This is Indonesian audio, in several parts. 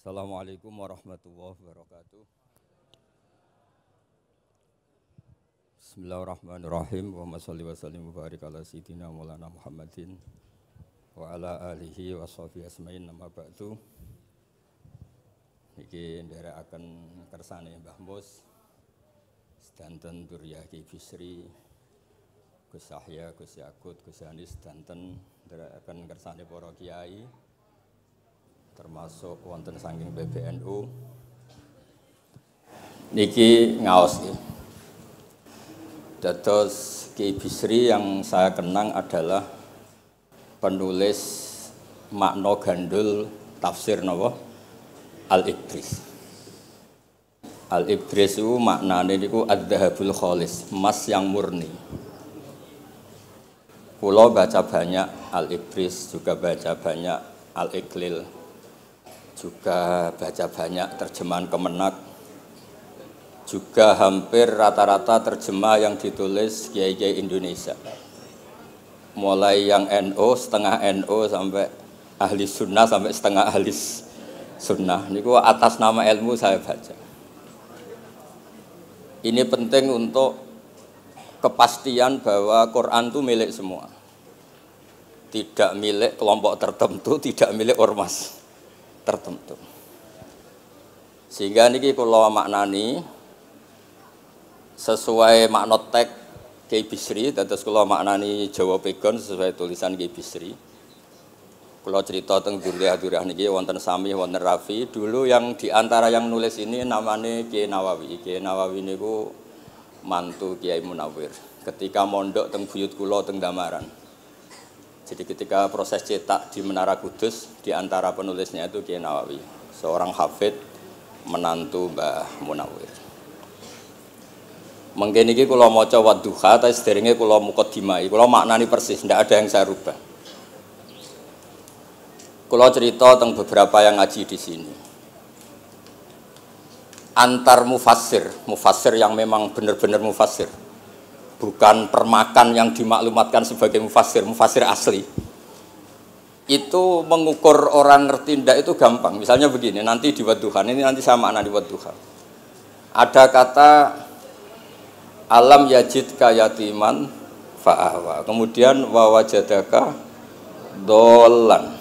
Assalamualaikum warahmatullahi wabarakatuh. Bismillahirrahmanirrahim. Wa masalli wa sallim wa barik ala sayyidina Maulana Muhammadin wa ala alihi wa sahbihi asma'in nama ba'du. Iki akan kersane Mbah Mus Sedanten Duryaki Fisri Gus Sahya, Gus Yakut, Gus Anis, Danten akan kersane para kiai termasuk wonten saking PBNU niki ngaos dados Ki Bisri yang saya kenang adalah penulis makna gandul tafsir napa Al Idris Al Idris itu maknane niku adzhabul kholis, emas yang murni. Pulau baca banyak Al Idris juga baca banyak Al Iqlil juga baca banyak terjemahan kemenak, juga hampir rata-rata terjemah yang ditulis kiai-kiai Indonesia. Mulai yang NO, setengah NO sampai ahli sunnah sampai setengah ahli sunnah. Ini atas nama ilmu saya baca. Ini penting untuk kepastian bahwa Quran itu milik semua. Tidak milik kelompok tertentu, tidak milik ormas tertentu. Sehingga niki kalau maknani sesuai makna tek Ki Bisri terus kalau maknani Jawa Pegon sesuai tulisan Ki Bisri. kalau cerita tentang duriah-duriah niki wonten Sami wonten Rafi. Dulu yang diantara yang nulis ini namanya Ki Nawawi. Ki Nawawi niku mantu Kiai Munawir. Ketika mondok teng buyut kula teng Damaran. Jadi ketika proses cetak di Menara Kudus, di antara penulisnya itu Kiai Nawawi, seorang hafid menantu Mbah Munawir. Mungkin ini kalau mau coba duha, tapi sederingnya kalau mukot kodimai, kalau maknani persis, tidak ada yang saya rubah. Kalau cerita tentang beberapa yang ngaji di sini, antar mufasir, mufasir yang memang benar-benar mufasir, bukan permakan yang dimaklumatkan sebagai mufasir, mufasir asli. Itu mengukur orang ngerti ndak itu gampang. Misalnya begini, nanti di Tuhan, ini nanti sama anak di Tuhan. Ada kata alam yajid kayatiman fa'awa. Kemudian wawajadaka dolan.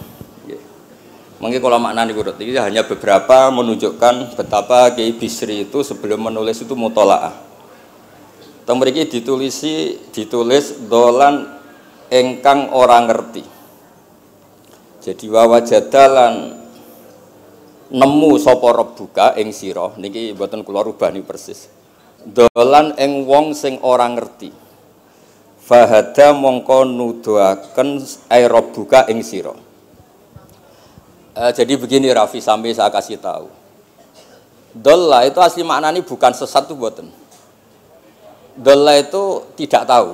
Mungkin kalau makna di kurut, ini hanya beberapa menunjukkan betapa Kiai Bisri itu sebelum menulis itu mutola'ah Teng ditulisi ditulis dolan engkang orang ngerti. Jadi wawa jadalan nemu sapa rebuka ing siro. niki keluar rubah nih persis. Dolan eng wong sing orang ngerti. Fahada mongko nuduaken aerobuka eh, ing Uh, jadi begini Rafi sambil saya kasih tahu. Dola itu asli maknanya bukan sesatu tuh buatan. Dola itu tidak tahu.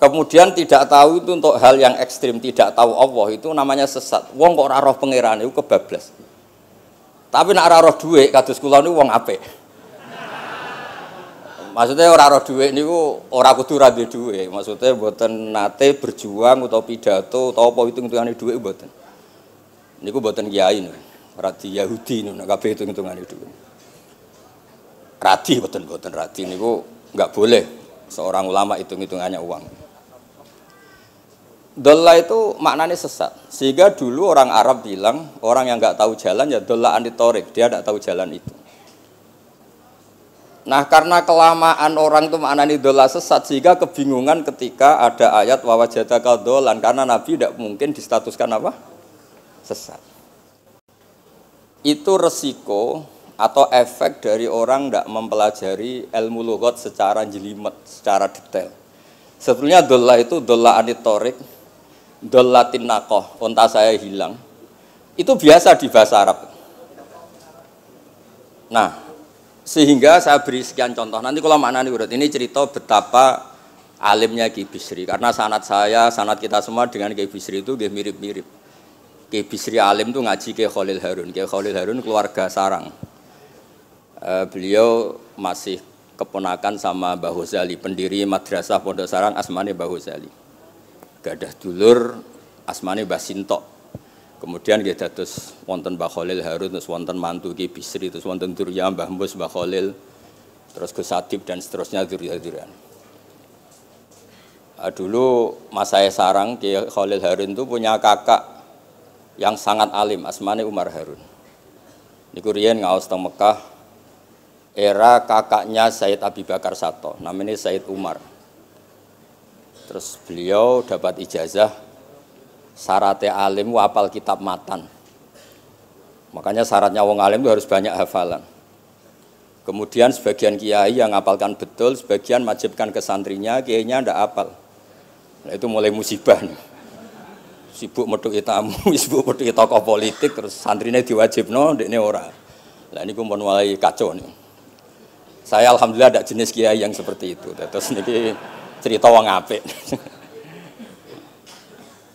Kemudian tidak tahu itu untuk hal yang ekstrim, tidak tahu Allah itu namanya sesat. Wong kok roh pengiran itu kebablas. Tapi nak roh duit kados kula niku wong apik. Maksudnya orang roh duit niku ora kudu ra duwe duit. Maksudnya mboten nate berjuang atau pidato atau apa hitung-hitungane duit mboten. Niku mboten kiai niku. Ora di Yahudi niku nek kabeh hitung-hitungane duit buatan boten boten ini niku nggak boleh seorang ulama hitung-hitungannya uang. Dola itu maknanya sesat. Sehingga dulu orang Arab bilang orang yang nggak tahu jalan ya dola torik dia nggak tahu jalan itu. Nah karena kelamaan orang itu maknanya dola sesat sehingga kebingungan ketika ada ayat wawajata dolan karena Nabi tidak mungkin distatuskan apa sesat. Itu resiko atau efek dari orang tidak mempelajari ilmu logot secara jelimet, secara detail. Sebetulnya dola itu dola anitorik, dola tinakoh, unta saya hilang. Itu biasa di bahasa Arab. Nah, sehingga saya beri sekian contoh. Nanti kalau mana nih urut ini cerita betapa alimnya Ki Bisri. Karena sanat saya, sanat kita semua dengan Ki Bisri itu mirip-mirip. Ki Bisri alim itu ngaji Ki Khalil Harun. Ki Khalil Harun keluarga sarang. Eh, beliau masih keponakan sama Mbah Huzali, pendiri Madrasah Pondok Sarang Asmani Mbah Huzali. Gadah dulur Asmani Mbah Sintok. Kemudian kita terus wonten Mbah Khalil Harun, terus wonten mantu Ki Bisri, terus wonten Durya Mbah Mus, Mbah Khalil, terus Gus Adib dan seterusnya durya Durya. Eh, dulu Mas saya sarang Ki Khalil Harun itu punya kakak yang sangat alim Asmani Umar Harun. Ini nggak ngawas Mekah era kakaknya Said Abi Bakar Sato, namanya Said Umar. Terus beliau dapat ijazah syaratnya alim wapal kitab matan. Makanya syaratnya wong alim itu harus banyak hafalan. Kemudian sebagian kiai yang ngapalkan betul, sebagian wajibkan ke santrinya, kiainya ndak apal. Nah, itu mulai musibah. Nih. Sibuk metu tamu, sibuk metu tokoh politik, terus santrinya diwajib, no, ini ora. Nah ini gue mulai kacau nih. Saya alhamdulillah ada jenis kiai yang seperti itu. Terus niki cerita wong apik.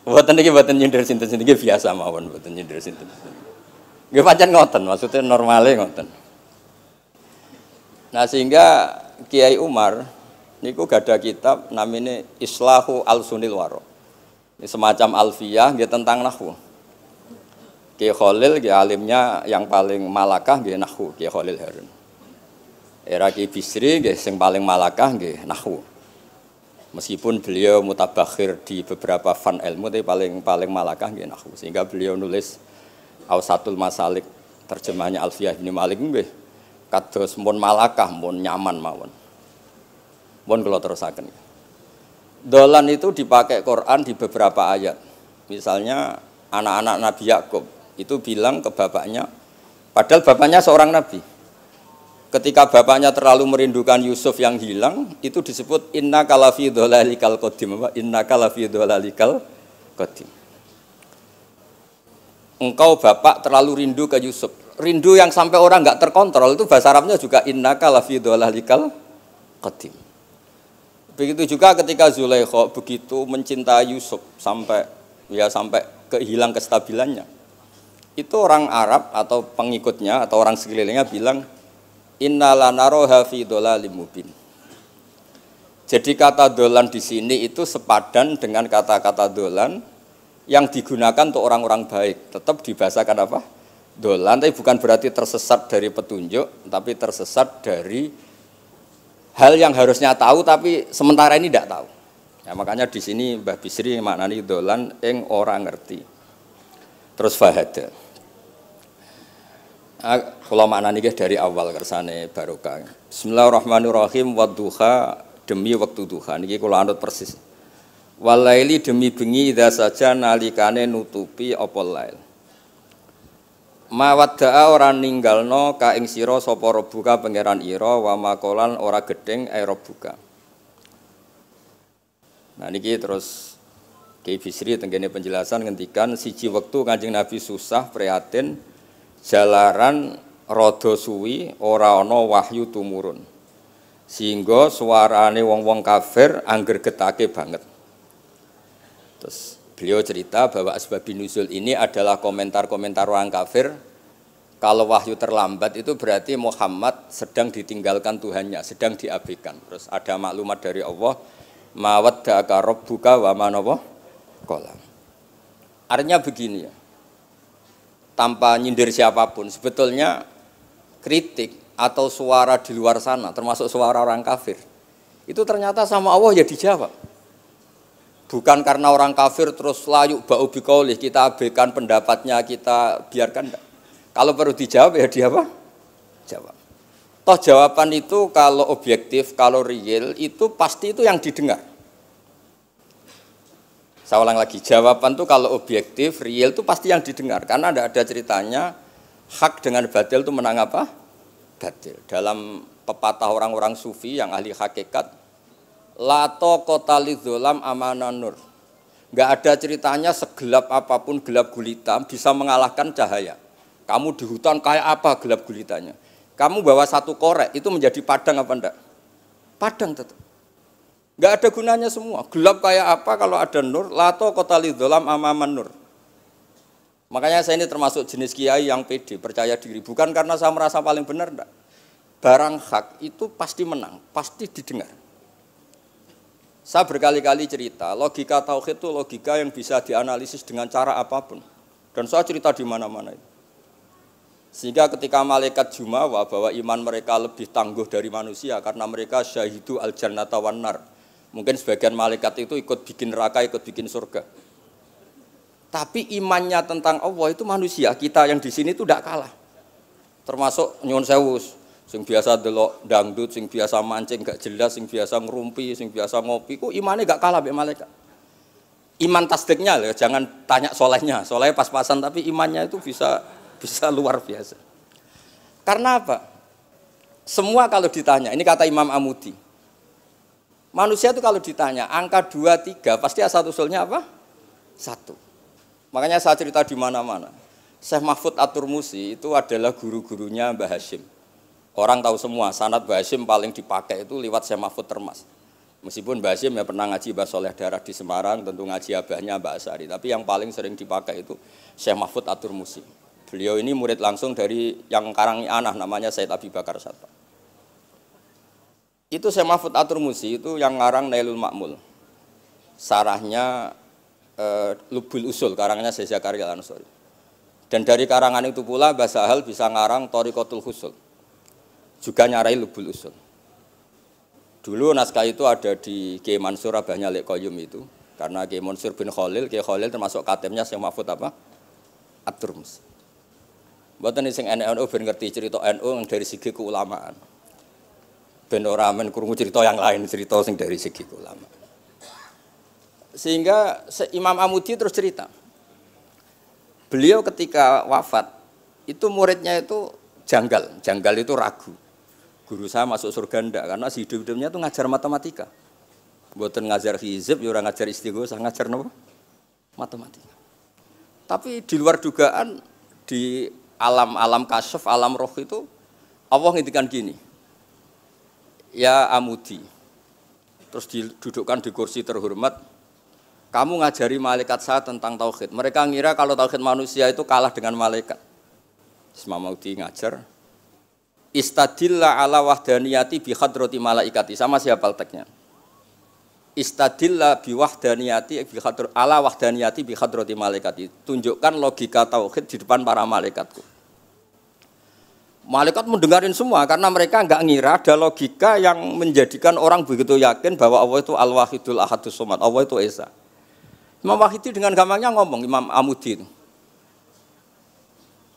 Buatan niki buatan nyindir sinten sinten biasa mawon buatan nyindir sinten. Gue pacan ngoten, maksudnya normalnya ngoten. Nah sehingga Kiai Umar niku gada kitab namanya Islahu Al Sunil Waro. Ini semacam alfiah dia tentang nahu. Kiai Khalil, dia alimnya yang paling malakah dia nahu. Kiai Khalil Harun. Era Ki Bisri nggih sing paling malakah nggih nahwu. Meskipun beliau mutabakhir di beberapa fan ilmu tapi paling paling malakah nggih nahwu sehingga beliau nulis Ausatul Masalik terjemahnya Alfiyah bin Malik nggih kados mun malakah mun nyaman mawon. Mun kula terusaken. Dolan itu dipakai Quran di beberapa ayat. Misalnya anak-anak Nabi Yakub itu bilang ke bapaknya, padahal bapaknya seorang nabi ketika bapaknya terlalu merindukan Yusuf yang hilang itu disebut inna kalafi dolalikal kodim apa inna kalafi dolalikal kodim engkau bapak terlalu rindu ke Yusuf rindu yang sampai orang nggak terkontrol itu bahasa Arabnya juga inna kalafi dolalikal kodim begitu juga ketika Zulaikho begitu mencintai Yusuf sampai ya sampai kehilang kestabilannya itu orang Arab atau pengikutnya atau orang sekelilingnya bilang Innalanaroha fi dolalim Jadi kata dolan di sini itu sepadan dengan kata-kata dolan yang digunakan untuk orang-orang baik. Tetap dibahasakan apa? Dolan, tapi bukan berarti tersesat dari petunjuk, tapi tersesat dari hal yang harusnya tahu tapi sementara ini tidak tahu. Ya, makanya di sini Mbah Bisri maknani dolan yang orang ngerti. Terus fahadah. Ah, kalau makna ini dari awal kersane barokah. Bismillahirrahmanirrahim. duha demi waktu duha. Niki kalau anut persis. Walaili demi bengi ida saja nalikane nutupi opol lail. wadda'a ora ninggalno ka ing sira sapa rebuka pangeran ira wa makolan ora gedeng ae rebuka. Nah niki terus Ki Bisri tenggene penjelasan ngendikan siji wektu Kanjeng Nabi susah prihatin jalaran rada suwi ora ana wahyu tumurun sehingga suarane wong-wong kafir angger getake banget terus beliau cerita bahwa asbab nuzul ini adalah komentar-komentar orang kafir kalau wahyu terlambat itu berarti Muhammad sedang ditinggalkan Tuhannya, sedang diabaikan. Terus ada maklumat dari Allah, mawad da'aka buka wa manawah kolam. Artinya begini ya, tanpa nyindir siapapun. Sebetulnya kritik atau suara di luar sana, termasuk suara orang kafir, itu ternyata sama Allah ya dijawab. Bukan karena orang kafir terus layuk bau bikaulih, kita abaikan pendapatnya, kita biarkan. Kalau perlu dijawab ya dia apa? Jawab. Toh jawaban itu kalau objektif, kalau real, itu pasti itu yang didengar saya ulang lagi, jawaban tuh kalau objektif, real tuh pasti yang didengar. Karena ada ada ceritanya hak dengan batil itu menang apa? Batil. Dalam pepatah orang-orang sufi yang ahli hakikat, lato kota amanan nur. Gak ada ceritanya segelap apapun gelap gulita bisa mengalahkan cahaya. Kamu di hutan kayak apa gelap gulitanya? Kamu bawa satu korek itu menjadi padang apa enggak? Padang tetap. Nggak ada gunanya semua. Gelap kayak apa kalau ada nur? Lato kota lidolam amaman nur. Makanya saya ini termasuk jenis kiai yang pede, percaya diri. Bukan karena saya merasa paling benar, enggak. Barang hak itu pasti menang, pasti didengar. Saya berkali-kali cerita, logika tauhid itu logika yang bisa dianalisis dengan cara apapun. Dan saya cerita di mana-mana itu. Sehingga ketika malaikat Jumawa bahwa iman mereka lebih tangguh dari manusia karena mereka syahidu al jannata wan nar. Mungkin sebagian malaikat itu ikut bikin neraka, ikut bikin surga. Tapi imannya tentang Allah itu manusia kita yang di sini itu tidak kalah. Termasuk nyun sewus, sing biasa delok dangdut, sing biasa mancing gak jelas, sing biasa ngerumpi, sing biasa ngopi, kok imannya gak kalah be malaikat. Iman tasdiknya loh, jangan tanya solehnya, solehnya pas-pasan tapi imannya itu bisa bisa luar biasa. Karena apa? Semua kalau ditanya, ini kata Imam Amudi, Manusia itu kalau ditanya angka dua tiga pasti asal usulnya apa? Satu. Makanya saya cerita di mana-mana. Syekh Mahfud Atur Musi itu adalah guru-gurunya Mbah Hashim. Orang tahu semua, sanat Mbah Hashim paling dipakai itu lewat Syekh Mahfud Termas. Meskipun Mbah Hashim ya pernah ngaji Mbah Soleh Darah di Semarang, tentu ngaji abahnya Mbah Asari. Tapi yang paling sering dipakai itu Syekh Mahfud Atur Musi. Beliau ini murid langsung dari yang anak namanya Said Abi Bakar Satwa. Itu saya Mahfud atur musi itu yang ngarang Nailul Makmul. Sarahnya e, Lubul Usul, karangannya Syekh karya Al-Ansori. Dan dari karangan itu pula bahasa hal bisa ngarang Torikotul Husul. Juga nyarai Lubul Usul. Dulu naskah itu ada di Kiai Mansur abahnya Lek Koyum itu. Karena Kiai Mansur bin Khalil, Kiai Khalil termasuk katemnya Syekh Mahfud apa? atur musi. Buat Buatan sing NU ngerti cerita NU dari segi keulamaan ben ora men krungu cerita yang lain cerita sing dari segi ulama sehingga se Imam Amudi terus cerita beliau ketika wafat itu muridnya itu janggal janggal itu ragu guru saya masuk surga ndak karena si hidup hidupnya itu ngajar matematika buatan ngajar hizib ya orang ngajar istighosah ngajar apa matematika tapi di luar dugaan di alam-alam kasuf alam roh itu Allah ngintikan gini ya amudi. Terus didudukkan di kursi terhormat. Kamu ngajari malaikat saya tentang tauhid. Mereka ngira kalau tauhid manusia itu kalah dengan malaikat. Maudi ngajar. Istadillah ala wahdaniyati bihadrati malaikati. Sama siapa letaknya Istadilla bi bihadr, ala wahdaniyati bihadrati malaikati. Tunjukkan logika tauhid di depan para malaikatku. Malaikat mendengarin semua karena mereka nggak ngira ada logika yang menjadikan orang begitu yakin bahwa Allah itu Al-Wahidul Ahadus Somad, Allah itu Esa. Imam Wahidi dengan gampangnya ngomong Imam Amudin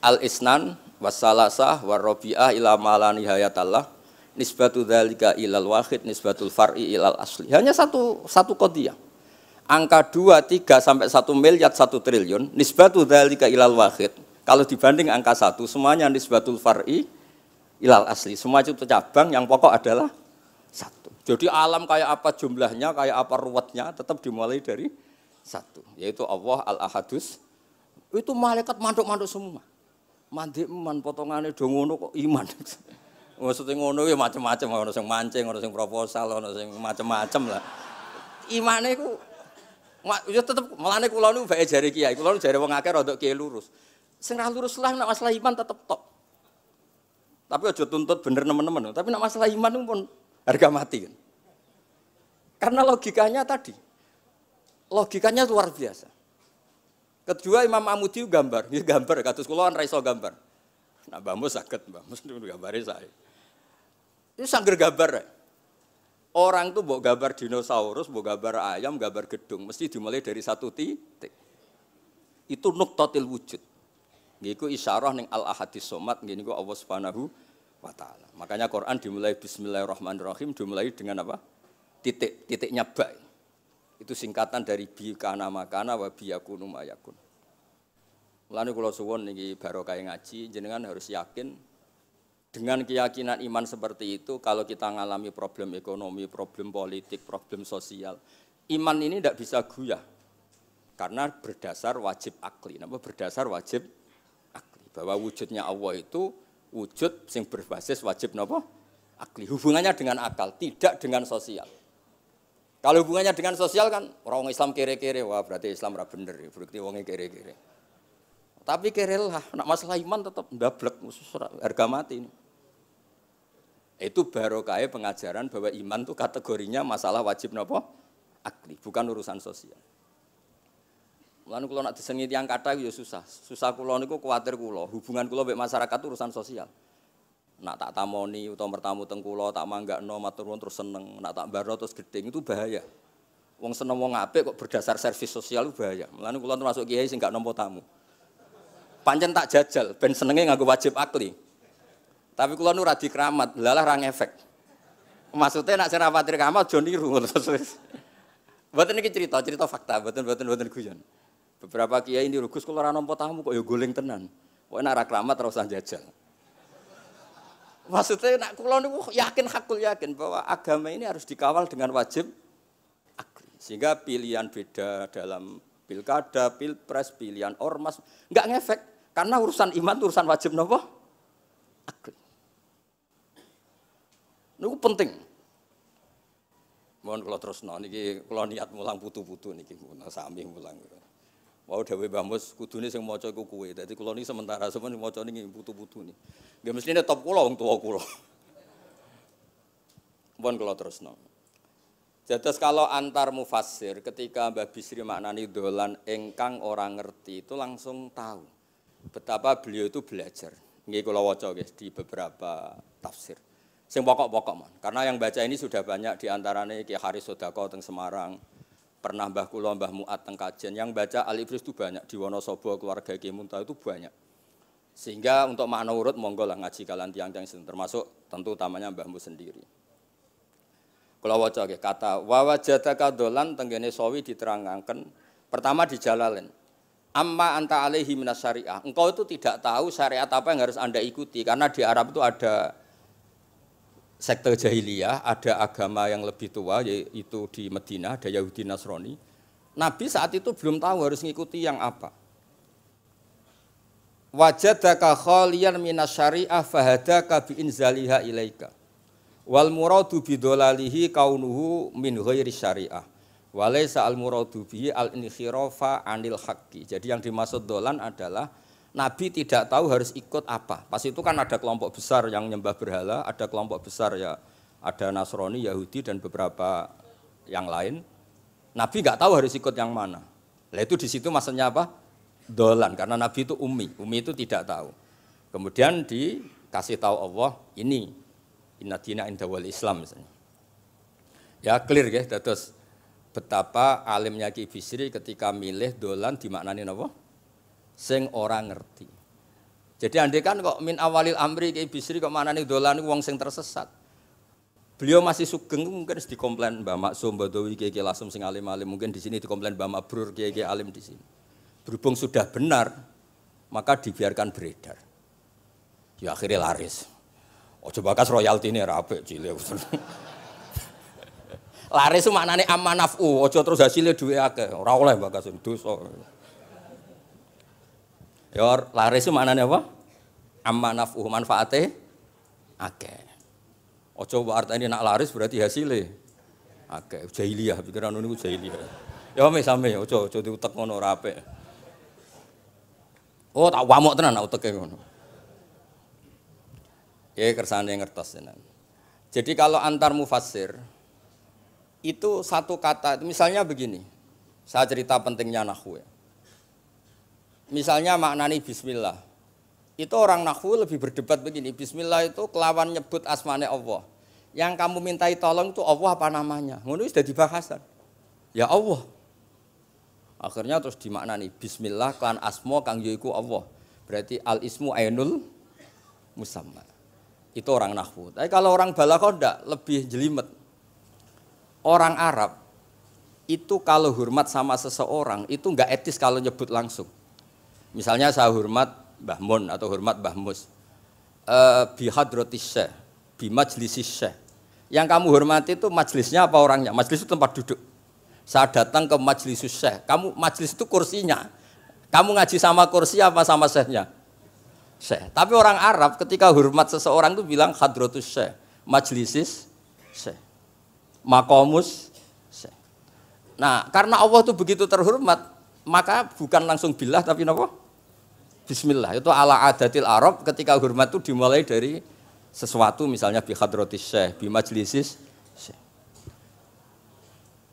Al-Isnan wasalasah warrobiah ila malani hayatallah nisbatu dzalika ilal wahid nisbatul far'i ilal asli. Hanya satu satu kodiah angka 2, 3 sampai 1 miliar 1 triliun nisbatu dalika ilal wahid kalau dibanding angka satu, semuanya nisbatul far'i ilal asli. Semua itu cabang yang pokok adalah satu. Jadi alam kayak apa jumlahnya, kayak apa ruwetnya, tetap dimulai dari satu. Yaitu Allah al-ahadus. Itu malaikat manduk-manduk semua. Mandi iman, potongannya dongono kok iman. Maksudnya ngono ya macam-macam, ada yang mancing, ada yang proposal, ada yang macam-macam lah. Imane ku ya malah ini kulau ini baik jari kiai, ini jari wong akhir untuk kiai lurus. Sing lurus lah nak masalah iman tetep top. Tapi aja tuntut bener teman-teman, tapi nak masalah iman pun harga mati kan. Karena logikanya tadi. Logikanya luar biasa. Kedua Imam Amudi gambar, dia gambar katus kulon kan raiso gambar. Nah, Mbah Mus sakit, Mbah Mus gambare saya. Itu sangger gambar. Orang tuh mau gambar dinosaurus, mau gambar ayam, gambar gedung, mesti dimulai dari satu titik. Itu nuktotil wujud. Ngiku isyarah neng al ahadis somat nggih gua Allah Subhanahu wa taala. Makanya Quran dimulai bismillahirrahmanirrahim dimulai dengan apa? titik titiknya bay. Itu singkatan dari bi kana makana wa bi yakunu mayakun. Mulane kula suwun niki barokah ngaji jenengan harus yakin dengan keyakinan iman seperti itu kalau kita mengalami problem ekonomi, problem politik, problem sosial, iman ini tidak bisa goyah karena berdasar wajib akli, apa berdasar wajib bahwa wujudnya Allah itu wujud sing berbasis wajib nopo akli hubungannya dengan akal tidak dengan sosial kalau hubungannya dengan sosial kan orang Islam kere-kere wah berarti Islam ra bener ya, berarti wonge kere-kere tapi kere lah nak masalah iman tetap ndablek harga mati ini itu barokah pengajaran bahwa iman itu kategorinya masalah wajib nopo akli bukan urusan sosial Lan kula nak disengi tiyang kathah ya susah. Susah kula niku kuwatir kula, hubungan kula baik masyarakat urusan sosial. Nak tak tamoni utawa bertamu teng kula, tak manggakno matur nuwun terus seneng, nak tak baro terus geding itu bahaya. Wong seneng wong apik kok berdasar servis sosial itu bahaya. Lan kula termasuk kiai sing gak nampa tamu. Pancen tak jajal, ben senenge nganggo wajib akli. Tapi kula nu radi keramat, lalah rang efek. Maksudnya nak sing rapatir keramat jo niru ini Mboten iki cerita, cerita fakta, mboten mboten mboten guyon. Beberapa kiai ini rugus kalau orang nompo tamu kok ya guling tenan. Kok enak raklamat terus usah jajal. Maksudnya nak kulon itu yakin hakul yakin bahwa agama ini harus dikawal dengan wajib akli. Sehingga pilihan beda dalam pilkada, pilpres, pilihan ormas nggak ngefek karena urusan iman urusan wajib nopo akli. penting. Mohon kalau terus nol niki kalau niat mulang putu-putu niki mulang sambil mulang. Gitu. Wau dawuh Mbah Mus kudune sing maca iku kuwe. Dadi kula niki sementara ini maca butuh putu Gak Nggih mestine top kula wong tuwa kula. Pun kula nong. Jadi kalau antar mufasir ketika Mbah Bisri maknani dolan engkang orang ngerti itu langsung tahu betapa beliau itu belajar. Gak kula wajah guys di beberapa tafsir. Sing pokok-pokok man. Karena yang baca ini sudah banyak di antaranya Ki Haris Sodako teng Semarang, Pernah Mbah Kulo, Mbah Mu'at Tengkajen, Yang baca Al Ibris itu banyak. Di Wonosobo keluarga Ki itu banyak. Sehingga untuk makna urut monggo lah ngaji kalian tiang-tiang termasuk tentu utamanya Mbahmu sendiri. Kalau wajah okay, kata wawajata kadolan tenggene sawi diterangkan pertama di jalalin. amma anta alaihi minas syariah engkau itu tidak tahu syariat apa yang harus anda ikuti karena di Arab itu ada sekte jahiliyah, ada agama yang lebih tua yaitu di Madinah, ada Yahudi Nasrani. Nabi saat itu belum tahu harus mengikuti yang apa. Wajadaka khalian minas syariah fahadaka bi'inzaliha ilaika. Wal muradu bidolalihi kaunuhu min ghairi syariah. Walaysa al muradu bihi al inkhirafa anil haqqi. Jadi yang dimaksud dolan adalah Nabi tidak tahu harus ikut apa. Pas itu kan ada kelompok besar yang nyembah berhala, ada kelompok besar ya, ada Nasrani, Yahudi dan beberapa yang lain. Nabi nggak tahu harus ikut yang mana. Lah itu di situ maksudnya apa? Dolan karena Nabi itu umi, umi itu tidak tahu. Kemudian dikasih tahu Allah ini inna dina wal Islam misalnya. Ya clear ya, terus betapa alimnya Ki Bisri ketika milih dolan dimaknani No? sing orang ngerti. Jadi andai kan kok min awalil amri kayak bisri kok mana nih dolan uang sing tersesat. Beliau masih sugeng mungkin di komplain Mbak Maksum, Mbak Dewi, Kiai Lasum, sing alim-alim. Mungkin di sini di komplain Mbak Mabrur, Kiai alim di sini. Berhubung sudah benar, maka dibiarkan beredar. Ya akhirnya laris. Oh coba kas royalti ini rapi cile. laris mana nih amanaf u. Ojo terus hasilnya duit akeh. rawleh oleh bakas So. Ya laris itu maknanya apa? Amma naf'uhu manfaate oke. Ojo mbok ini nak laris berarti hasilnya oke. Jahiliyah pikiran ini jahiliyah. Ya sami ojo ojo diutek ngono rapi. Oh tak wamuk tenan nak uteke ngono. Ya kersane ngertos tenan. Jadi kalau antar mufasir itu satu kata, misalnya begini. Saya cerita pentingnya nahwu ya. Misalnya maknani bismillah. Itu orang nahwu lebih berdebat begini, bismillah itu kelawan nyebut asmane Allah. Yang kamu mintai tolong itu Allah apa namanya? Ngono sudah dibahasan. Ya Allah. Akhirnya terus dimaknani bismillah kan asmo kang yaiku Allah. Berarti al ismu ainul musamma. Itu orang nahwu. Tapi kalau orang balaghah ndak lebih jelimet. Orang Arab itu kalau hormat sama seseorang itu nggak etis kalau nyebut langsung. Misalnya saya hormat Mbah Mun atau hormat Mbah Mus. Eh bihadrotis syekh, bimajlisis syekh. Yang kamu hormati itu majlisnya apa orangnya? Majlis itu tempat duduk. Saya datang ke majlis syekh. Kamu majlis itu kursinya. Kamu ngaji sama kursi apa sama syekhnya? Syekh. Tapi orang Arab ketika hormat seseorang itu bilang hadratus syekh, majlisis syekh, makomus Nah, karena Allah itu begitu terhormat, maka bukan langsung bilah tapi nopo Bismillah itu ala adatil Arab ketika hormat itu dimulai dari sesuatu misalnya bi hadrotis syekh, bi majlisis syekh.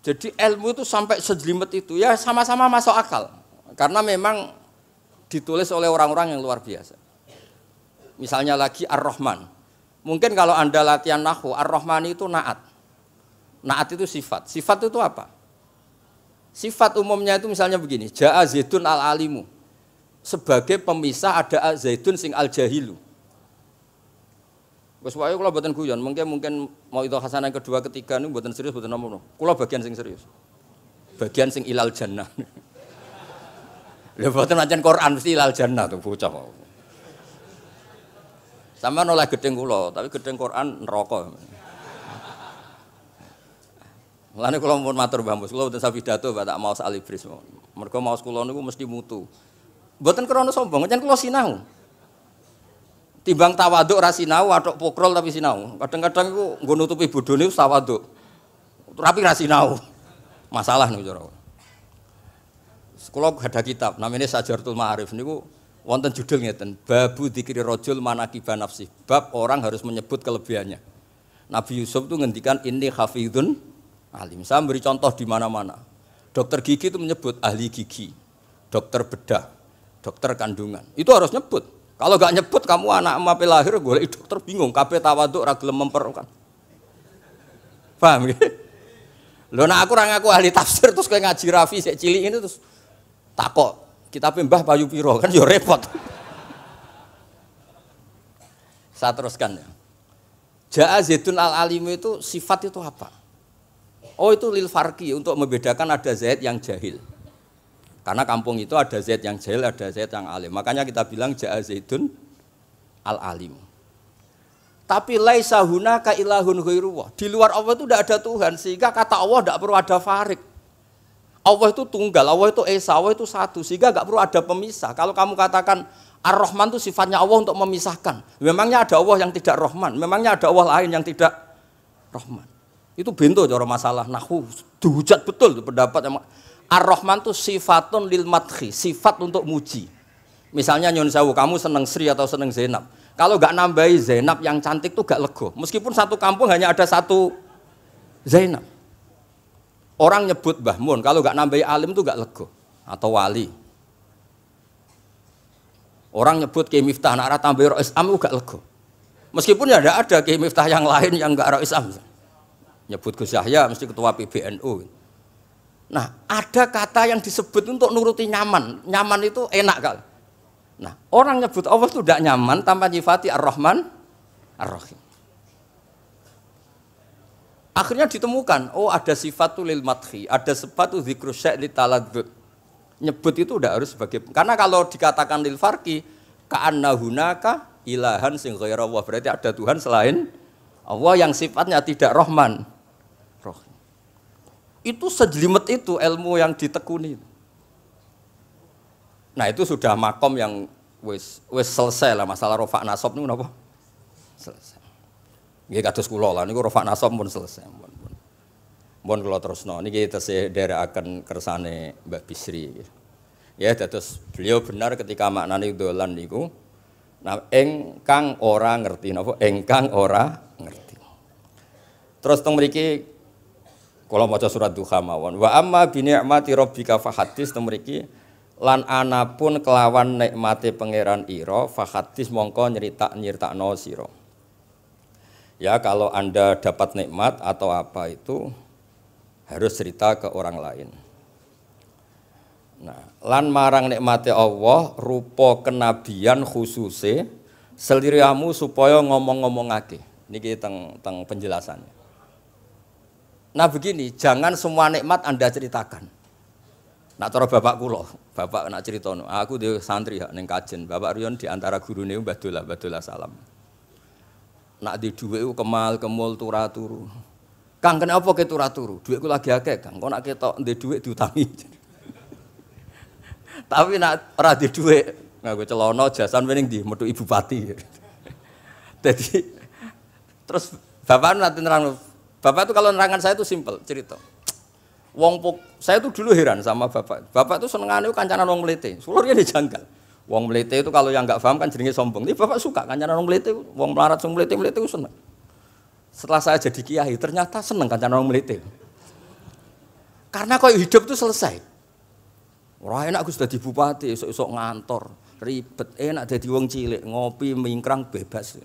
Jadi ilmu itu sampai sejelimet itu ya sama-sama masuk akal karena memang ditulis oleh orang-orang yang luar biasa. Misalnya lagi Ar-Rahman. Mungkin kalau Anda latihan nahu, Ar-Rahman itu naat. Naat itu sifat. Sifat itu apa? Sifat umumnya itu misalnya begini, ja'a zaidun al-alimu. Sebagai pemisah ada zaidun sing al-jahilu. Wes wae kula mboten guyon, mungkin mungkin mau itu hasanah kedua ketiga niku mboten serius mboten nopo. Kula bagian sing serius. Bagian sing ilal jannah. Lha mboten macan Quran mesti ilal jannah tuh bocah kok. Sama nolak gedeng kula, tapi gedeng Quran neraka. Lalu kalau mau matur bambus, kalau udah sapi dato tak maos alibris. Mereka mau sekolah nunggu mesti mutu. Buatan kerono sombong, jangan kalau sinau. Timbang tawaduk rasi nau, atok pokrol tapi sinau. Kadang-kadang iku gue nutupi budoni, tawaduk. Rapi rasi nau. Masalah nih jorok. Sekolah ada kitab namanya Sajartul Ma'arif gue wonten judul dan Babu rojul mana kibah Nafsi. Bab orang harus menyebut kelebihannya. Nabi Yusuf itu ngendikan ini hafidun alim. Saya memberi contoh di mana-mana. Dokter gigi itu menyebut ahli gigi, dokter bedah, dokter kandungan. Itu harus nyebut. Kalau gak nyebut kamu anak mape lahir gue dokter bingung. Kape tawaduk ragilem memperlukan. Paham ya? Lo nak aku orang aku ahli tafsir terus kayak ngaji Rafi saya cilik ini terus takok kita mbah Bayu piro kan yo repot. Saya teruskan ya. Ja'a Zaidun al-alimu itu sifat itu apa? Oh itu lil farki untuk membedakan ada zaid yang jahil. Karena kampung itu ada zaid yang jahil, ada zaid yang alim. Makanya kita bilang ja'a zaidun al alim. Tapi laisa hunaka ilahun ghairuh. Di luar Allah itu tidak ada Tuhan sehingga kata Allah tidak perlu ada farik. Allah itu tunggal, Allah itu esa, Allah itu satu sehingga tidak perlu ada pemisah. Kalau kamu katakan Ar-Rahman itu sifatnya Allah untuk memisahkan. Memangnya ada Allah yang tidak Rahman, memangnya ada Allah lain yang tidak Rahman. Itu bento cara masalah nahu dihujat betul pendapat yang Ar-Rahman itu sifatun lil madhi, sifat untuk muji. Misalnya nyon sewu, kamu seneng Sri atau seneng Zainab. Kalau gak nambahi Zainab yang cantik tuh gak lego. Meskipun satu kampung hanya ada satu Zainab. Orang nyebut Bahmun kalau gak nambahi alim tuh gak lego atau wali. Orang nyebut Ki Miftah anak tambah Islam tuh gak lego. Meskipun ya ada ada Ki Miftah yang lain yang gak roh Islam. Nyebut Gus Yahya mesti ketua PBNU. Nah, ada kata yang disebut untuk nuruti nyaman. Nyaman itu enak kan? Nah, orang nyebut Allah itu tidak nyaman tanpa nyifati Ar-Rahman Ar-Rahim. Akhirnya ditemukan, oh ada sifatul lil madhi, ada sifatul zikru syekh li Nyebut itu tidak harus sebagai karena kalau dikatakan lil farqi ka'anna hunaka ilahan sing ghairu berarti ada Tuhan selain Allah yang sifatnya tidak Rahman. Itu sejelimet itu ilmu yang ditekuni. Nah itu sudah makom yang wis wis selesai lah masalah rofak nasab ini kenapa? Selesai. Ini kados kula lah ini rofak nasab pun selesai. Mohon pun. Mohon kula kita sih dari akan kersane Mbak Bisri. Ya terus beliau benar ketika maknane dolan niku nah engkang ora ngerti napa engkang ora ngerti. Terus teng mriki kalau mau surat Duha mawon. Wa amma bi ni'mati rabbika fahadis temriki lan ana pun kelawan nikmati pangeran iro fahadis mongko nyerita nyerita no siro Ya kalau Anda dapat nikmat atau apa itu harus cerita ke orang lain. Nah, lan marang nikmati Allah rupa kenabian khususe seliramu supaya ngomong ngomong ini kita teng teng penjelasannya. Nah begini, jangan semua nikmat Anda ceritakan. Nak cara bapak kula, bapak nak cerita, aku di santri ya, neng kajen, bapak Rion di antara guru nih, badulah, badulah salam. Nak di dua kemal, kemul, turah turu. Kang kenapa apa ke tura turu? ku lagi akeh, kang. Kau nak ketok di duit diutangi. Tapi nak ora di duit, nggak gue celono, jasan mending di metu ibu pati. Jadi terus bapak nanti nerang Bapak itu kalau nerangan saya itu simple cerita. Wong pok, saya itu dulu heran sama bapak. Bapak itu seneng aneh kancanan wong melete. seluruhnya dia janggal. Wong melete itu kalau yang nggak paham kan jeringnya sombong. Ini bapak suka kancanan wong melete, wong melarat wong melete melete itu seneng. Setelah saya jadi kiai ternyata seneng kancanan wong melete. Karena kau hidup itu selesai. Wah enak aku sudah di bupati, sok-sok ngantor, ribet, enak jadi wong cilik, ngopi, mingkrang, bebas.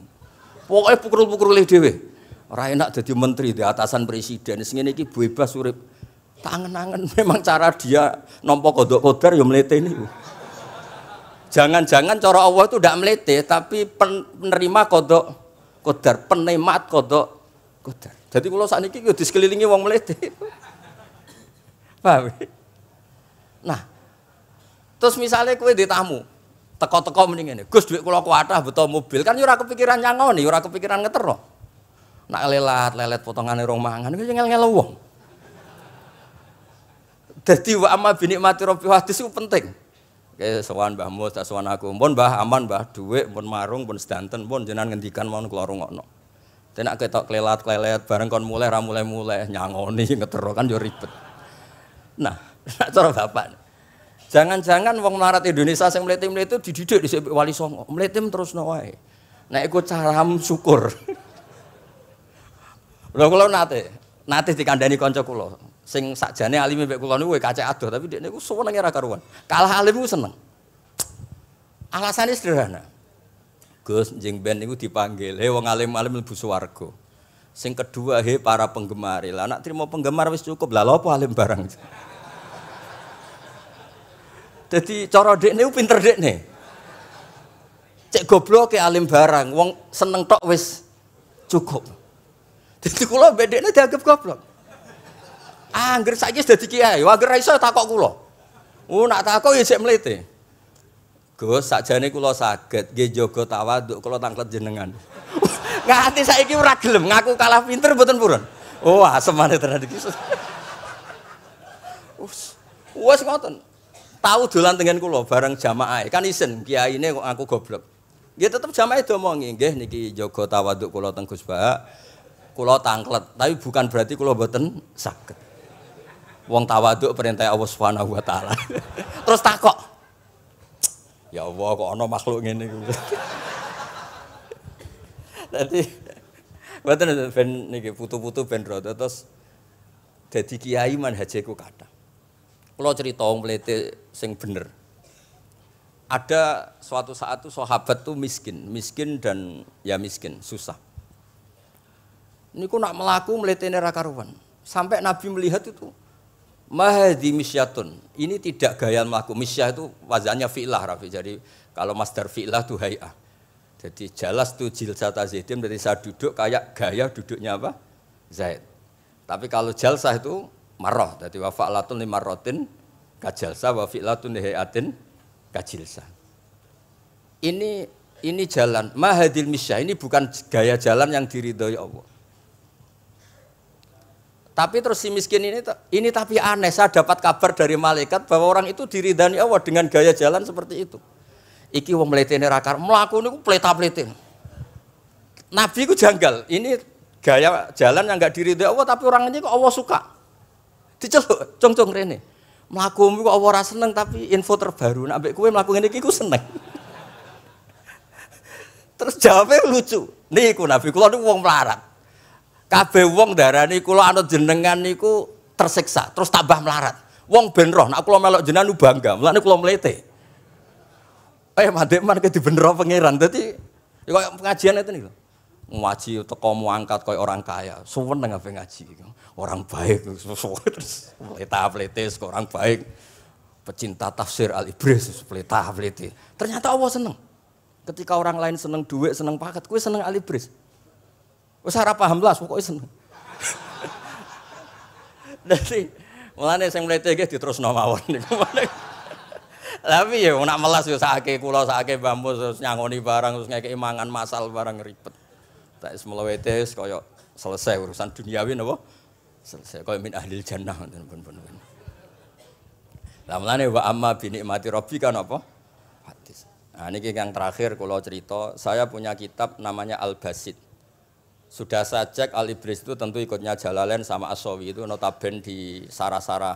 Pokoknya pukul-pukul dhewe. Orang enak jadi menteri di atasan presiden. Sing ini bebas urip. Tangan-tangan memang cara dia nompok kodok kodar ya melete ini. Jangan-jangan cara Allah itu tidak melete, tapi penerima kodok kodar, penemat kodok kodar. Jadi kalau saat ini kita ya sekelilingi wong melete. Paham? Nah, terus misalnya kue di tamu, teko-teko mendingan Gus duit kalau kuatah betul mobil kan yura ya kepikiran nih, yura ya kepikiran ngeterok. Nak lelat, lelet potongan rong mangan iku ngel-ngel wong. jadi wa amma bini mati rofi hadis penting. Oke, sewan bah Mus, tak aku. Pun bah aman, bah duit, pun marung, pun sedanten, pun jenan ngendikan mau kula ngono. Tapi nak ketok klelat lelet bareng kon mulai ram mulai-mulai nyangoni ngetero kan yo ribet. Nah, nak cara bapak. Jangan-jangan wong melarat Indonesia yang mlete itu dididik di wali songo. Mlete terus nawai. Nah, ikut cara syukur. Lho kula nate, nate dikandani kanca kula. Sing sakjane alime mek kula niku kacek adoh, tapi dia niku seneng ora karuan. Kalah alim ku seneng. Alasannya sederhana. Gus njing ben niku dipanggil, he wong alim-alim mlebu swarga. Sing kedua he para penggemar. Lah nak trimo penggemar wis cukup. Lah lopo alim barang. Jadi cara dek niku pinter dek nih. Cek goblok ke alim barang, wong seneng tok wis cukup. Dadi kula bedekne dianggap goblok. Angger saiki sudah kiai, wah gerai iso takok kula. Oh nak takok ya sik mlete. Gus sakjane kula saged nggih jaga tawaduk kulo tanglet jenengan. hati saya ora gelem ngaku kalah pinter mboten purun. Wah, oh, asemane tenan iki. Us. ngoten. Tahu dolan tengen kulo bareng jamaah. Kan isen kiyaine ini aku goblok. Dia tetep jamaah diomongi nggih niki jaga tawaduk kulo teng Gus kula tangklet, tapi bukan berarti kula boten sakit. Wong tawaduk perintah Allah Subhanahu wa taala. Terus takok. Ya Allah kok ana makhluk ngene iki. Dadi boten ben niki putu-putu ben rada terus dadi kiai manhajeku kathah. Kula cerita wong mlete sing bener. Ada suatu saat tuh sahabat tuh miskin, miskin dan ya miskin, susah ini ku nak melaku melihatnya rakaruan. Sampai Nabi melihat itu mahdi misyatun. Ini tidak gaya melaku. Misyah itu wazannya fi'lah Rafi. Jadi kalau masdar fi'lah itu hay'ah. Jadi jelas tuh jilsata Zaidin dari saya duduk kayak gaya duduknya apa? Zaid. Tapi kalau jalsah itu marah. Jadi wa lima rotin kajalsa wa fi'latun lihayatin kajilsa. Ini ini jalan mahadil misyah ini bukan gaya jalan yang diridhoi Allah. Tapi terus si miskin ini, ini tapi aneh. Saya dapat kabar dari malaikat bahwa orang itu diridani Allah dengan gaya jalan seperti itu. Iki wong mletene rakar, mlaku niku pleta-plete. Nabi ku janggal. Ini gaya jalan yang enggak diridani Allah tapi orang ini kok Allah suka. Diceluk, cong-cong rene. Mlaku kok Allah ora seneng tapi info terbaru nek ambek kowe mlaku ngene ku seneng. Terus jawabnya lucu. Niku Nabi kula niku wong melarat. Kabeh wong darani kula anut jenengan niku tersiksa, terus tambah melarat. Wong ben roh, nek kula melok jenengan bangga, mlane kula mlete. Eh mandek man ke dibenero pangeran. Dadi ya koyo pengajian itu nih, Ngaji teko mau angkat koyo orang kaya, suweneng ape ngaji. Orang baik terus mlete mlete orang baik. Pecinta tafsir Al-Ibris mlete mlete Ternyata Allah seneng. Ketika orang lain seneng duit, seneng paket, kue seneng Al-Ibris. Wis ora paham blas pokoke seneng. Dadi mulane sing mlete nggih diterusno mawon niku. Tapi ya nak melas yo ya sakake kula sakake bambu terus nyangoni barang terus ngekeki mangan masal barang ribet. Tak is mlewete kaya selesai urusan duniawi napa? Selesai kaya min ahli jannah ngoten pun Lah mulane wa amma bi nikmati rabbika napa? Hadis. Nah niki yang terakhir kula cerita, saya punya kitab namanya Al-Basit. Sudah saya cek Al Ibris itu tentu ikutnya Jalalain sama Asawi itu notaben di sara-sara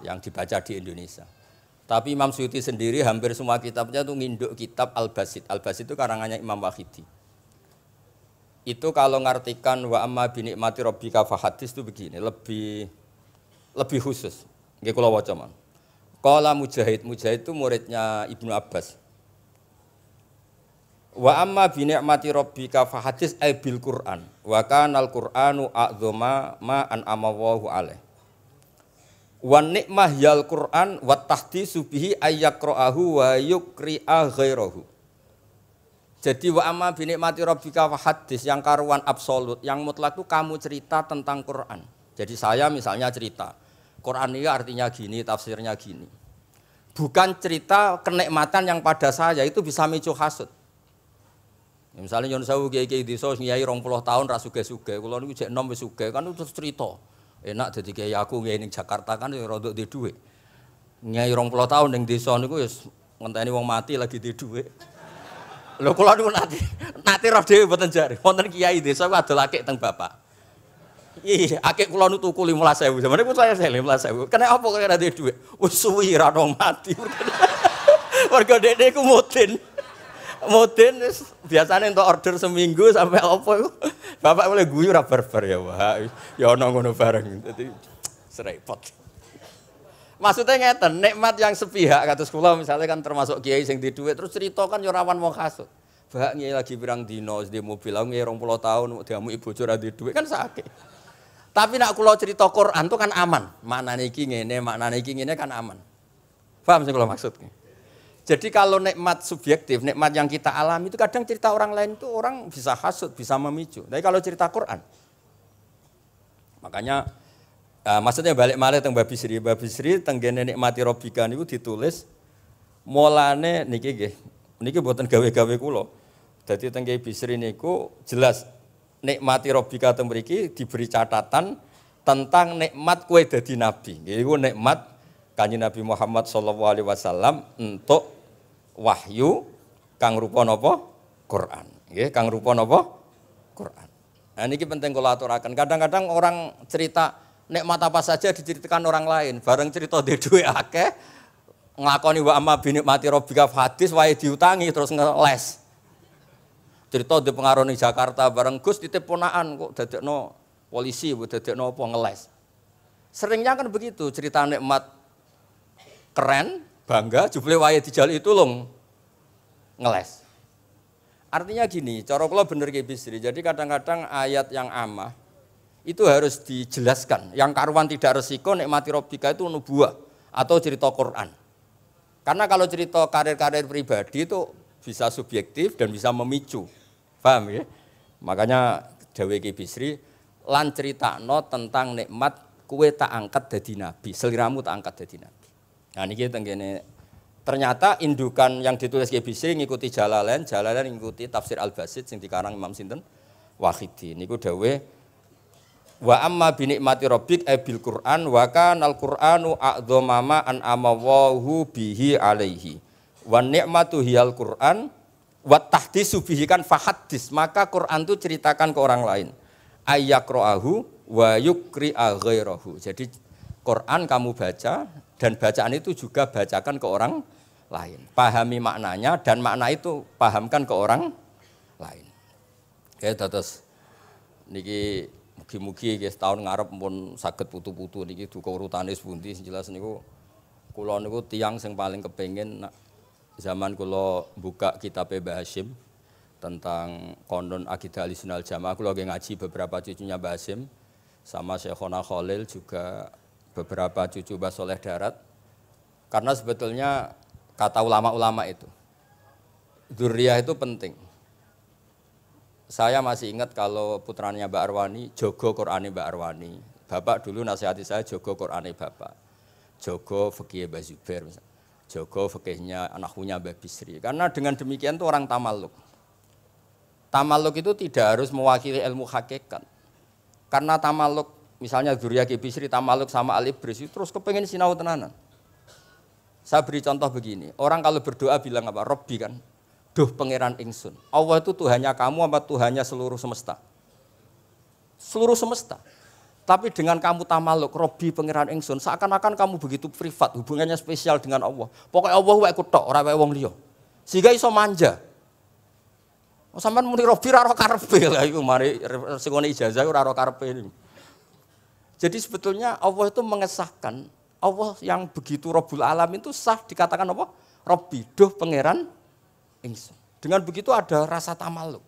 yang dibaca di Indonesia. Tapi Imam Suyuti sendiri hampir semua kitabnya itu nginduk kitab al Basit. al Basit itu karangannya Imam Wahidi. Itu kalau ngartikan wa amma binikmati robbika rabbika fahadis itu begini, lebih lebih khusus. Nggih kula waca, Ma'am. Qala Mujahid, Mujahid itu muridnya Ibnu Abbas. Wa amma bi ni'mati rabbika fa hadis ay bil Qur'an. Wa kanal Qur'anu a'dhama ma an amawahu alaih. Wa nikmah yal Qur'an wa tahdi subihi ayyakra'ahu wa yukri'a ghairahu. Jadi wa amma bi ni'mati rabbika fa hadis yang karuan absolut, yang mutlak itu kamu cerita tentang Qur'an. Jadi saya misalnya cerita, Quran ini artinya gini, tafsirnya gini. Bukan cerita kenikmatan yang pada saya itu bisa micu hasut. Ya, misalnya nyon sewu kiai-kiai desa nyai rong puluh tahun rasuke suge, sugih kula niku jek enom kan itu cerita. Enak jadi kiai aku kiai ning Jakarta kan itu rodo di dhuwit. Nyai rong puluh tahun ning desa niku ya ngenteni wong mati lagi di lo Lho kula nanti nanti nate roh dhewe mboten jare. Wonten kiai desa ku adol akik teng bapak. Iya, akik kulo nu tuku ribu, zaman itu saya 15.000. Kena apa kena di duwe Usui Wis suwi mati. Warga Dede ku mutin. Mudin biasanya untuk order seminggu sampai apa Bapak boleh guyur ra barbar ya wah. Ya ono ngono bareng. Dadi serepot. Maksudnya ngeten, nikmat yang sepihak kados kula misalnya kan termasuk kiai sing di duit terus cerita kan mau ya kasut. Bapak ngi lagi pirang dino di mobil aku rong puluh tahun diamu ibu curah di duit kan sakit. Tapi nak kula cerita Quran tuh kan aman. mana niki ngene, mana niki ngene kan aman. Paham sih kula maksudnya? Jadi kalau nikmat subjektif, nikmat yang kita alami itu kadang cerita orang lain itu orang bisa hasut, bisa memicu. Tapi kalau cerita Quran, makanya uh, maksudnya balik malah tentang babi sri, babi sri tenggene nikmati robikan itu ditulis mulane niki gih, Niki buatan gawe-gawe kulo. Jadi teng Bisri niku jelas nikmati robika teng diberi catatan tentang nikmat kue dadi nabi. Iku nikmat kanjeng Nabi Muhammad sallallahu alaihi wasallam untuk wahyu kang rupa napa Quran nggih kang rupa napa Quran nah niki penting kula aturaken kadang-kadang orang cerita nikmat apa saja diceritakan orang lain bareng cerita di dhuwit akeh nglakoni wa amma binikmati rabbika hadis wae diutangi terus ngeles cerita di pengaruh di Jakarta bareng Gus di Teponaan kok no polisi bu dadekno apa ngeles seringnya kan begitu cerita nikmat keren bangga jebule wae dijal itu loh ngeles. Artinya gini, corok lo bener ki Bisri. Jadi kadang-kadang ayat yang amah itu harus dijelaskan. Yang karuan tidak resiko nikmati robika itu nubuah atau cerita Quran. Karena kalau cerita karir-karir pribadi itu bisa subjektif dan bisa memicu. Paham ya? Makanya Dewi Ki Bisri lan cerita no tentang nikmat kue tak angkat jadi nabi, seliramu tak angkat jadi nabi. Nah ini kita tenggene ternyata indukan yang ditulis GBC mengikuti ngikuti Jalalain, Jalalain ngikuti tafsir Al-Basit sing dikarang Imam sinten Wahidi. Niku Dawe, wa amma bi mati robik e bil Qur'an wa kan al Qur'anu akdo mama an amawahu bihi alaihi. Wa nikmatu hiyal Qur'an wa tahdisu bihi kan maka Qur'an itu ceritakan ke orang lain. Ayakra'ahu wa yukri'a ghairahu. Jadi Quran kamu baca, dan bacaan itu juga bacakan ke orang lain. Pahami maknanya dan makna itu pahamkan ke orang lain. Oke, terus niki mugi-mugi guys tahun ngarep pun sakit putu-putu niki duka urutane sepundi jelas niku kula niku tiang sing paling kepengen zaman kula buka kitab Mbah Hasyim tentang konon akidah alisinal jamaah kula ngaji beberapa cucunya Mbah Hasyim sama Syekhona Khalil juga beberapa cucu Basoleh Darat karena sebetulnya kata ulama-ulama itu zuriyah itu penting saya masih ingat kalau putranya Mbak Arwani jogo Qur'ani Mbak Arwani Bapak dulu nasihati saya jogo Qur'ani Bapak jogo Fakih Mbak Zubair jogo Fakihnya anaknya Mbak Bisri karena dengan demikian itu orang tamaluk tamaluk itu tidak harus mewakili ilmu hakikat karena tamaluk Misalnya Zuriya Ki Bisri, Tamaluk sama Al Ibris, terus kepengen sinau tenanan. Saya beri contoh begini, orang kalau berdoa bilang apa? Robbi kan, duh pangeran ingsun. Allah itu Tuhannya kamu apa Tuhannya seluruh semesta? Seluruh semesta. Tapi dengan kamu tamaluk, Robi pangeran ingsun, seakan-akan kamu begitu privat, hubungannya spesial dengan Allah. Pokoknya Allah wae kutok, ora wae wong liya. Sehingga iso manja. Oh, Sampeyan muni Robi ra karepe lah iku mari sing ijazah ora ini. Jadi sebetulnya Allah itu mengesahkan Allah yang begitu Robul Alam itu sah dikatakan apa? Robbi, doh pangeran ingsun. Dengan begitu ada rasa tamaluk.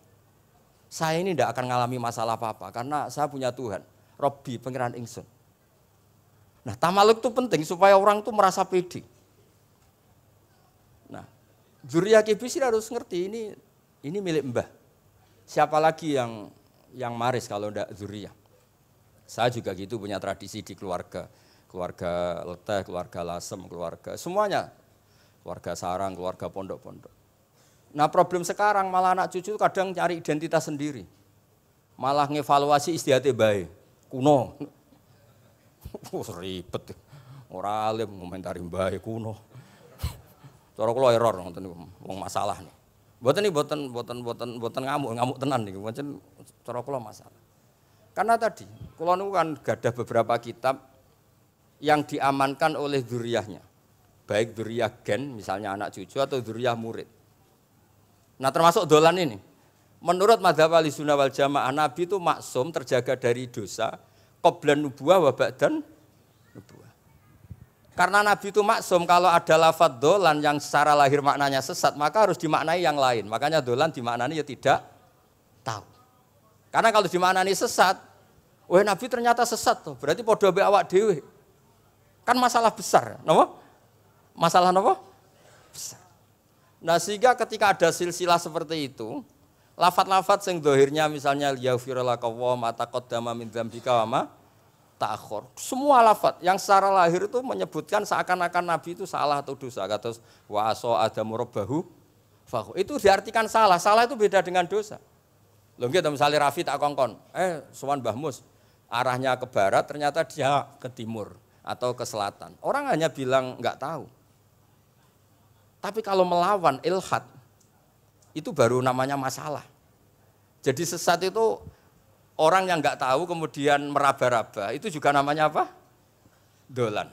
Saya ini tidak akan mengalami masalah apa-apa karena saya punya Tuhan, Robi pangeran ingsun. Nah, tamaluk itu penting supaya orang itu merasa pede. Nah, Zuriyah Kibisir harus ngerti ini ini milik Mbah. Siapa lagi yang yang maris kalau tidak Zuriyah? Saya juga gitu punya tradisi di keluarga. Keluarga Leteh, keluarga Lasem, keluarga semuanya. Keluarga Sarang, keluarga pondok-pondok. Nah problem sekarang malah anak cucu kadang cari identitas sendiri. Malah ngevaluasi istiadatnya baik. Kuno. ribet. Orang alim baik kuno. Cara kalau error nonton wong masalah nih. Buatan nih buatan buatan buatan buatan ngamuk ngamuk tenan nih. Buatan cara kalau masalah. Karena tadi, kalau kan gadah beberapa kitab yang diamankan oleh duriahnya. Baik duriah gen, misalnya anak cucu, atau duriah murid. Nah termasuk dolan ini. Menurut madhab wali sunnah wal jamaah, Nabi itu maksum terjaga dari dosa, koblan nubuah, wabak dan nubuah. Karena Nabi itu maksum, kalau ada lafad dolan yang secara lahir maknanya sesat, maka harus dimaknai yang lain. Makanya dolan dimaknani ya tidak tahu. Karena kalau dimaknani sesat, Wah Nabi ternyata sesat tuh, berarti podo be awak dewe. Kan masalah besar, nopo? Masalah nopo? Besar. Nah sehingga ketika ada silsilah seperti itu, lafat-lafat sing dohirnya misalnya yaufirulaka wa mata kodama min dzambika takhor, Semua lafat yang secara lahir itu menyebutkan seakan-akan Nabi itu salah atau dosa. Kata wa aso murabahu fahu. itu diartikan salah. Salah itu beda dengan dosa. Lho nggih misalnya Rafi tak kongkon, eh suwan Mbah Mus, arahnya ke barat ternyata dia ke timur atau ke selatan. Orang hanya bilang nggak tahu. Tapi kalau melawan ilhat itu baru namanya masalah. Jadi sesat itu orang yang nggak tahu kemudian meraba-raba itu juga namanya apa? Dolan.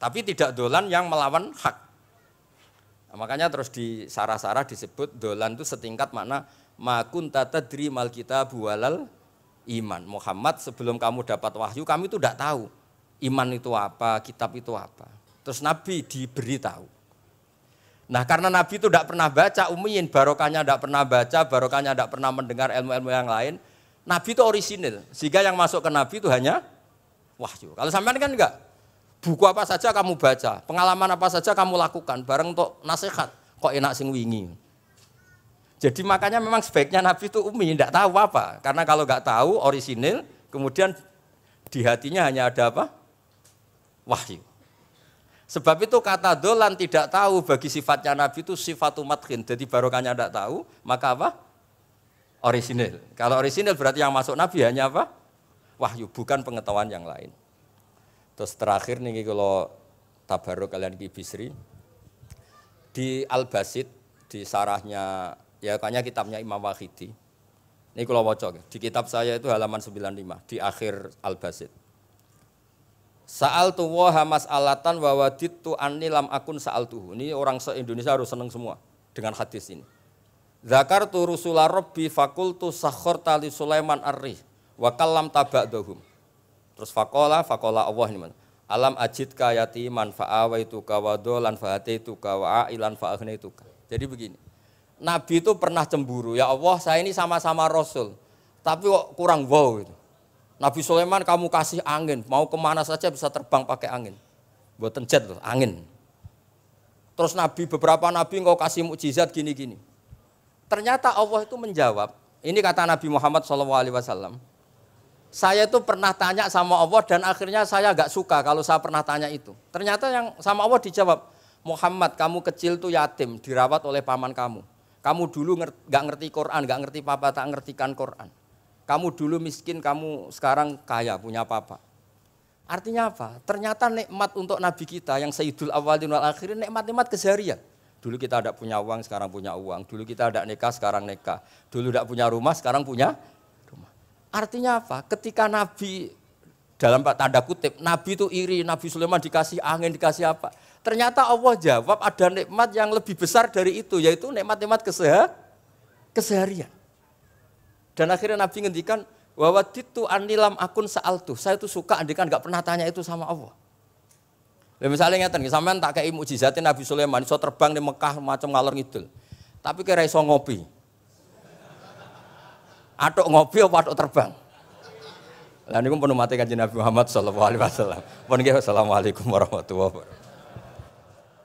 Tapi tidak dolan yang melawan hak. Nah, makanya terus di sarah-sarah disebut dolan itu setingkat makna makun tata dri mal kita bualal iman. Muhammad sebelum kamu dapat wahyu kami itu tidak tahu iman itu apa, kitab itu apa. Terus Nabi diberitahu. Nah karena Nabi itu tidak pernah baca umiin, barokahnya tidak pernah baca, barokahnya tidak pernah mendengar ilmu-ilmu yang lain. Nabi itu orisinil, sehingga yang masuk ke Nabi itu hanya wahyu. Kalau sampean kan enggak, buku apa saja kamu baca, pengalaman apa saja kamu lakukan, bareng untuk nasihat, kok enak sing wingi. Jadi makanya memang sebaiknya Nabi itu umi, tidak tahu apa. Karena kalau nggak tahu orisinil, kemudian di hatinya hanya ada apa? Wahyu. Sebab itu kata dolan tidak tahu bagi sifatnya Nabi itu sifat umatkin. Jadi barokahnya tidak tahu, maka apa? Orisinil. Kalau orisinil berarti yang masuk Nabi hanya apa? Wahyu, bukan pengetahuan yang lain. Terus terakhir nih kalau tabarok kalian kibisri, di Al-Basid, di sarahnya Ya kayaknya kitabnya Imam Wahidi. Ini kalau wocok, di kitab saya itu halaman 95, di akhir Al-Basid. Sa'al hamas alatan wa waditu anni lam akun sa'al tuhu. Ini orang se-Indonesia harus seneng semua dengan hadis ini. Zakar tu rusula rabbi fakultu sakhor tali Sulaiman arri wa kalam tabak dohum. Terus fakola, fakola Allah ini Alam ajid kayati man fa'awaituka wa dolan fa'ataituka wa fa'ahnaituka. Jadi begini. Nabi itu pernah cemburu, ya Allah saya ini sama-sama Rasul, tapi kok kurang wow gitu. Nabi Sulaiman kamu kasih angin, mau kemana saja bisa terbang pakai angin. buat tenjat loh, angin. Terus Nabi, beberapa Nabi engkau kasih mukjizat gini-gini. Ternyata Allah itu menjawab, ini kata Nabi Muhammad SAW, saya itu pernah tanya sama Allah dan akhirnya saya agak suka kalau saya pernah tanya itu. Ternyata yang sama Allah dijawab, Muhammad kamu kecil tuh yatim, dirawat oleh paman kamu. Kamu dulu nggak ngerti, Quran, nggak ngerti papa tak ngertikan Quran. Kamu dulu miskin, kamu sekarang kaya punya papa. Artinya apa? Ternyata nikmat untuk Nabi kita yang Sayyidul Awalin wal Akhirin nikmat-nikmat keseharian. Dulu kita tidak punya uang, sekarang punya uang. Dulu kita tidak nikah, sekarang nikah. Dulu tidak punya rumah, sekarang punya rumah. Artinya apa? Ketika Nabi dalam tanda kutip, Nabi itu iri, Nabi Sulaiman dikasih angin, dikasih apa? Ternyata Allah jawab ada nikmat yang lebih besar dari itu, yaitu nikmat-nikmat keseharian. Dan akhirnya Nabi ngendikan, bahwa itu anilam akun sa'altu. Saya itu suka andikan nggak pernah tanya itu sama Allah. Ya misalnya sama sampean tak kayak jizatin Nabi Sulaiman, so terbang di Mekah macam ngalor ngidul. Tapi kira iso ngopi. Atau ngopi apa atuk terbang? Lalu ini pun mati kan Nabi Muhammad sallallahu alaihi wasallam. Pun Assalamualaikum warahmatullahi wabarakatuh.